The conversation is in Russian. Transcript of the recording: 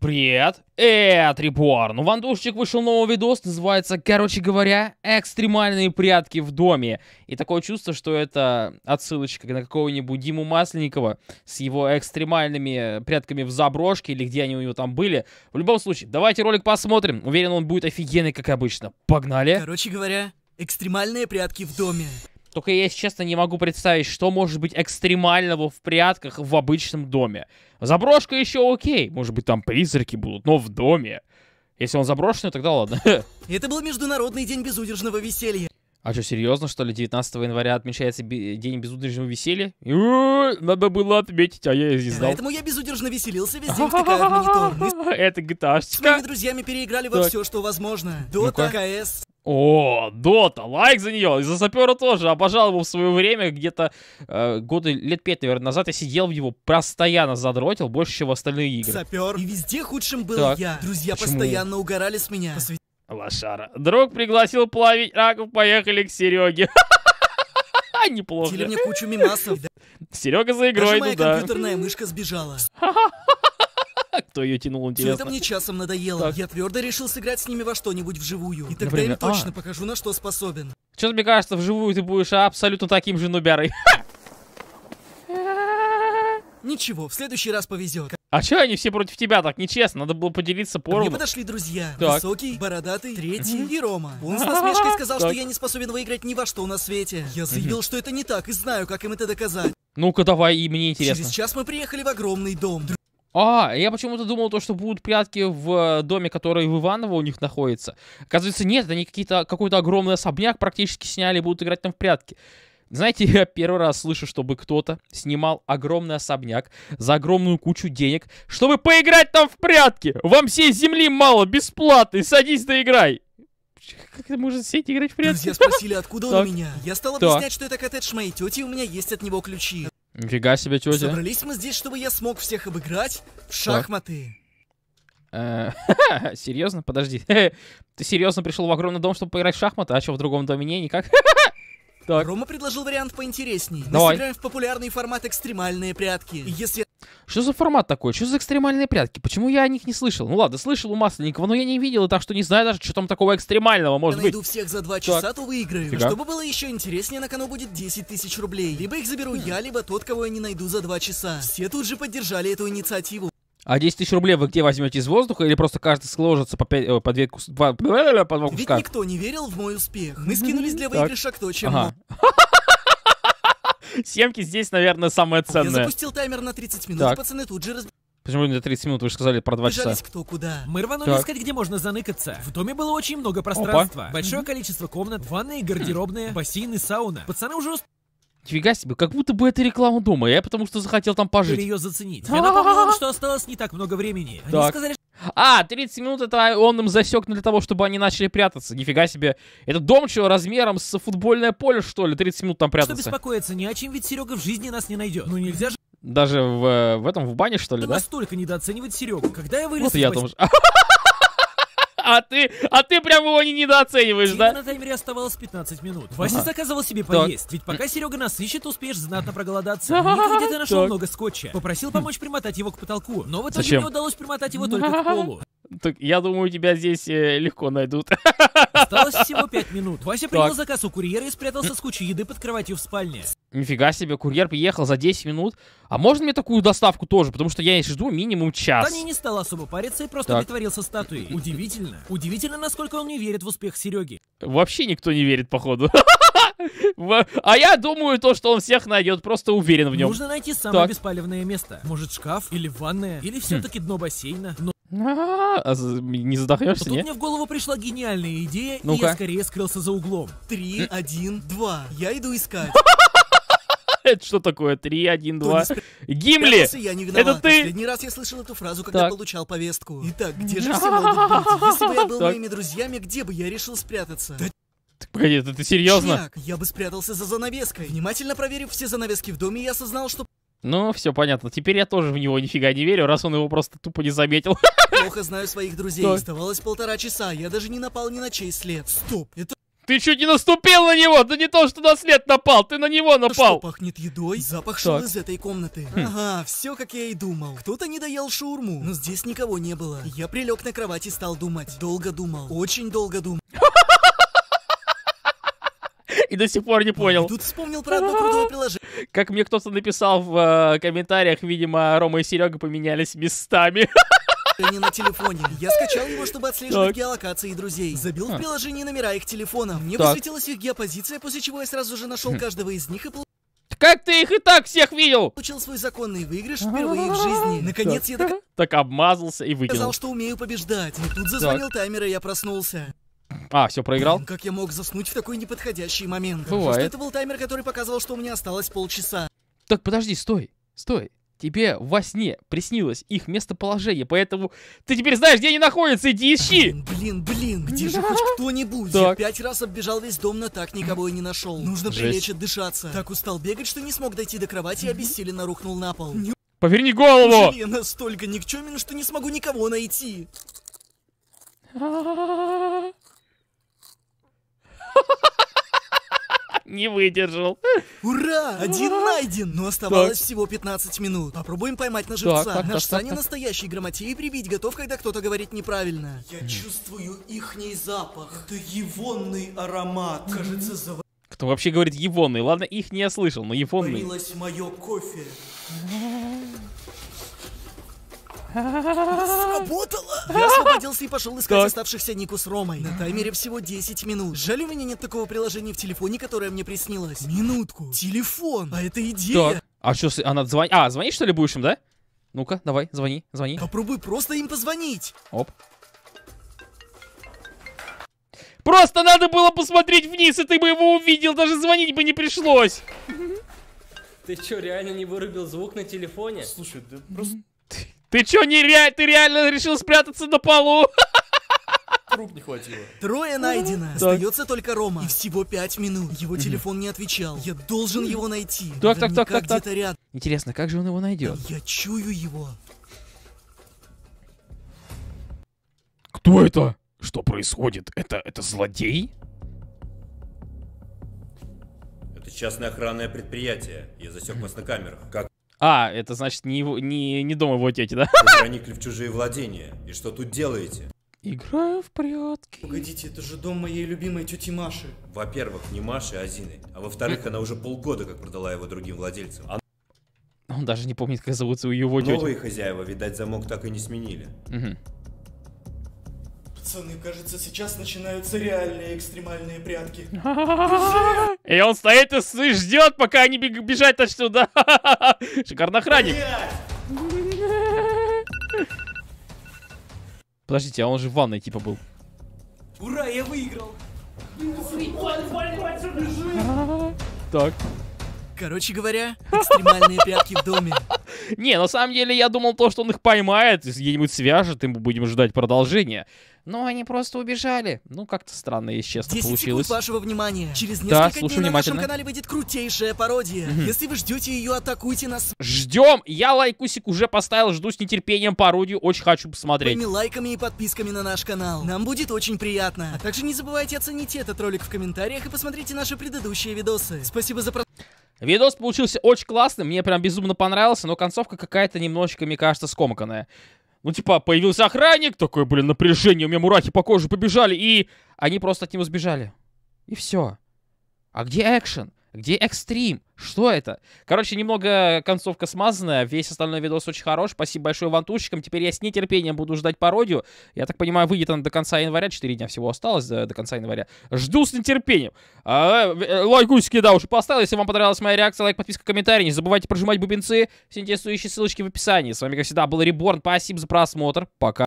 Привет! Это Реборн! У Вандушечек вышел новый видос, называется, короче говоря, «Экстремальные прятки в доме». И такое чувство, что это отсылочка на какого-нибудь Диму Масленникова с его экстремальными прятками в заброшке или где они у него там были. В любом случае, давайте ролик посмотрим. Уверен, он будет офигенный, как обычно. Погнали! Короче говоря, «Экстремальные прятки в доме». Только я, если честно, не могу представить, что может быть экстремального в прятках в обычном доме. Заброшка еще окей. Может быть, там призраки будут, но в доме. Если он заброшенный, тогда ладно. Это был Международный день безудержного веселья. А что, серьезно, что ли, 19 января отмечается День безудержного веселья? Э, надо было отметить, а я не знал. Поэтому я безудержно веселился весь день, втыкая в монитор. Это gta С моими друзьями переиграли во все, что возможно. Дота, КС, о, Дота, лайк за нее. И за сапера тоже. Обожал его в свое время. Где-то э, годы, лет пять, наверное, назад я сидел в него постоянно задротил, больше, чем в остальные игры. Сапер. И везде худшим был так. я. Друзья Почему? постоянно угорали с меня. Посвя... Лошара. Друг пригласил плавить раков, поехали к Сереге. Неплохо. Дели мне кучу мимасов. Серега за игрой, Даже моя ну да. компьютерная мышка сбежала что ее тянуло интересно. Это мне часом надоело. Так. Я твердо решил сыграть с ними во что-нибудь вживую. И тогда Например, им точно а. покажу, на что способен. Сейчас, мне кажется, вживую ты будешь абсолютно таким же нубярой. Ничего, в следующий раз повезет. А че они все против тебя так? Нечестно, надо было поделиться поровну. Мне подошли друзья. Так. Высокий, бородатый, третий и Рома. Он с насмешкой сказал, что я не способен выиграть ни во что на свете. Я заявил, что это не так и знаю, как им это доказать. Ну-ка давай, и мне интересно. Через час мы приехали в огромный дом. А, я почему-то думал, то, что будут прятки в доме, который в Иваново у них находится. Оказывается, нет, они какие-то какой-то огромный особняк практически сняли и будут играть там в прятки. Знаете, я первый раз слышу, чтобы кто-то снимал огромный особняк за огромную кучу денег, чтобы поиграть там в прятки. Вам всей земли мало, бесплатно, садись доиграй. Как это может сеть играть в прятки? Друзья спросили, откуда он у меня. Я стал объяснять, что это коттедж моей тети, у меня есть от него ключи. Фига себе, тетя. Собрались мы здесь, чтобы я смог всех обыграть в шахматы. Э, серьезно? Подожди. Ты серьезно пришел в огромный дом, чтобы поиграть в шахматы? А что, в другом доме не? Никак? Так. Рома предложил вариант поинтереснее. Давай. Мы сыграем в популярный формат экстремальные прятки. Если что за формат такой? Что за экстремальные прятки? Почему я о них не слышал? Ну ладно, слышал у Масленникова, но я не видел, и так что не знаю даже, что там такого экстремального может я найду быть. найду всех за два часа, так. то выиграю. Фига. Чтобы было еще интереснее, на кону будет 10 тысяч рублей. Либо их заберу хм. я, либо тот, кого я не найду за два часа. Все тут же поддержали эту инициативу. А 10 тысяч рублей вы где возьмете из воздуха или просто каждый сложится по, 5, э, по, 2 кус... по, 2 куска? Ведь никто не верил в мой успех. Мы скинулись для выигрыша кто чем ага. Семки здесь, наверное, самое ценное. Я запустил таймер на 30 минут, так. пацаны тут же раз... Почему на 30 минут вы же сказали про 2 часа? кто куда. Мы рванули так. искать, где можно заныкаться. В доме было очень много пространства. Опа. Большое количество комнат, ванные, гардеробные, бассейн и сауна. Пацаны уже успели Нифига себе, как будто бы это реклама дома. Я потому что захотел там пожить. ее заценить. Я напомнил, что осталось не так много времени. Они сказали, а, 30 минут это он им засек для того, чтобы они начали прятаться. Нифига себе. Это дом чего, размером с футбольное поле, что ли? 30 минут там прятаться. Что беспокоиться? Ни о чем, ведь Серега в жизни нас не найдет. Ну нельзя же... Даже в, э, в этом, в бане, что ли, да? настолько недооценивать Серегу. Когда я вылез... Вот я о том а ты, а ты прям его не недооцениваешь, да? на таймере оставалось 15 минут. Вася заказывал себе поесть, ведь пока Серега нас ищет, успеешь знатно проголодаться. Никогда ты нашел много скотча. Попросил помочь примотать его к потолку, но в итоге мне удалось примотать его только к полу. Так, я думаю, тебя здесь э, легко найдут. Осталось всего пять минут. Вася принял заказ у курьера и спрятался с кучей еды под кроватью в спальне. Нифига себе, курьер приехал за 10 минут. А можно мне такую доставку тоже? Потому что я жду минимум час. Таня не стал особо париться и просто так. притворился статуей. Удивительно. Удивительно, насколько он не верит в успех Сереги. Вообще никто не верит, походу. А я думаю, то, что он всех найдет, просто уверен в нем. Нужно найти самое беспалевное место. Может, шкаф или ванная, или все-таки дно бассейна. А, а не задохнешься, Тут мне в голову пришла гениальная идея, и я скорее скрылся за углом. Три, один, два. Я иду искать. Это что такое? Три, один, два. Гимли! Это ты! Последний раз я слышал эту фразу, когда получал повестку. Итак, где же все могут быть? Если бы я был моими друзьями, где бы я решил спрятаться? погоди, это ты серьезно? Чак, я бы спрятался за занавеской. Внимательно проверив все занавески в доме, я осознал, что ну, все понятно. Теперь я тоже в него нифига не верю, раз он его просто тупо не заметил. Плохо знаю своих друзей. Что? Оставалось полтора часа. Я даже не напал ни на чей след. Стоп, это... Ты чуть не наступил на него! Да не то, что на след напал, ты на него ну напал! Что, пахнет едой? Запах шел из этой комнаты. Хм. Ага, все как я и думал. Кто-то не доел шаурму, но здесь никого не было. Я прилег на кровать и стал думать. Долго думал, очень долго думал и до сих пор не понял. тут вспомнил про одно крутое приложение. Как мне кто-то написал в э, комментариях, видимо, Рома и Серега поменялись местами. Не на телефоне. Я скачал его, чтобы отслеживать так. геолокации друзей. Забил а. в приложении номера их телефона. Мне так. высветилась их геопозиция, после чего я сразу же нашел хм. каждого из них и получил... Как ты их и так всех видел? Получил свой законный выигрыш впервые в жизни. Наконец так. я так... Так обмазался и выкинул. Сказал, что умею побеждать. Но тут зазвонил так. таймер, и я проснулся. А, все, проиграл? как я мог заснуть в такой неподходящий момент? Бывает. Что это был таймер, который показывал, что у меня осталось полчаса. Так, подожди, стой, стой. Тебе во сне приснилось их местоположение, поэтому ты теперь знаешь, где они находятся, иди ищи! Блин, блин, где же хоть кто-нибудь? Я пять раз оббежал весь дом, но так никого и не нашел. Нужно Жесть. прилечь отдышаться. Так устал бегать, что не смог дойти до кровати и обессиленно рухнул на пол. Не... Поверни голову! Я настолько никчемен, что не смогу никого найти. не выдержал. Ура! Один найден! Но оставалось всего 15 минут. Попробуем поймать на живца. Так, так, Наш так, Саня настоящий грамотей прибить готов, когда кто-то говорит неправильно. Я чувствую ихний запах. Это егонный аромат. Кажется, завод... Кто вообще говорит егонный? Ладно, их не я слышал, но егонный. Варилось мое кофе. Сработало! Я освободился и пошел искать так. оставшихся Нику с Ромой. На таймере всего 10 минут. Жаль, у меня нет такого приложения в телефоне, которое мне приснилось. Минутку. Телефон. А это идея. Так. А что, она звонит? А, звонишь что ли будешь им, да? Ну-ка, давай, звони, звони. Попробуй просто им позвонить. Оп. Просто надо было посмотреть вниз, и ты бы его увидел, даже звонить бы не пришлось. Ты что, реально не вырубил звук на телефоне? Слушай, да просто... Ты чё, не нереально, ты реально решил спрятаться на полу? Труп не хватило. Трое найдено. Остается только Рома. И всего пять минут. Его телефон не отвечал. Я должен его найти. Так, так, так, так, так. рядом. Интересно, как же он его найдет? Я чую его. Кто это? Что происходит? Это, это злодей? Это частное охранное предприятие. Я засек вас на камерах. Как а, это значит не, его, не, не дома его тети, да? Вы проникли в чужие владения. И что тут делаете? Играю в прятки. Погодите, это же дом моей любимой тети Маши. Во-первых, не Маши, а Зины. А во-вторых, она уже полгода как продала его другим владельцам. Она... Он даже не помнит, как зовут его тетю. Новые хозяева, видать, замок так и не сменили. Угу. Пацаны, кажется, сейчас начинаются реальные экстремальные прятки. И он стоит и ждет, пока они бежать отсюда. Шикарно, охранник. Подождите, а он же в ванной типа был. Ура, я выиграл. Так. Короче говоря, экстремальные прятки в доме. Не, на самом деле я думал то, что он их поймает, где-нибудь свяжет, и мы будем ждать продолжения. Но они просто убежали. Ну, как-то странно, если честно, 10 получилось. Секунд вашего внимания. Через несколько да, слушаю дней на нашем канале выйдет крутейшая пародия. mm Если вы ждете ее, атакуйте нас. Ждем! Я лайкусик уже поставил, жду с нетерпением пародию, очень хочу посмотреть. Своими лайками и подписками на наш канал. Нам будет очень приятно. А также не забывайте оценить этот ролик в комментариях и посмотрите наши предыдущие видосы. Спасибо за просмотр. Видос получился очень классный, мне прям безумно понравился, но концовка какая-то немножечко, мне кажется, скомканная. Ну, типа, появился охранник, такое, блин, напряжение, у меня мурахи по коже побежали, и они просто от него сбежали. И все. А где экшен? Где экстрим? Что это? Короче, немного концовка смазанная, весь остальной видос очень хорош. Спасибо большое вантушечкам. Теперь я с нетерпением буду ждать пародию. Я так понимаю, выйдет она до конца января, четыре дня всего осталось до, до конца января. Жду с нетерпением. А, э, э, лайкусики, да, уже поставил. Если вам понравилась моя реакция, лайк, подписка, комментарий. Не забывайте прожимать бубенцы. Все интересующие ссылочки в описании. С вами, как всегда, был Реборн. Спасибо за просмотр. Пока.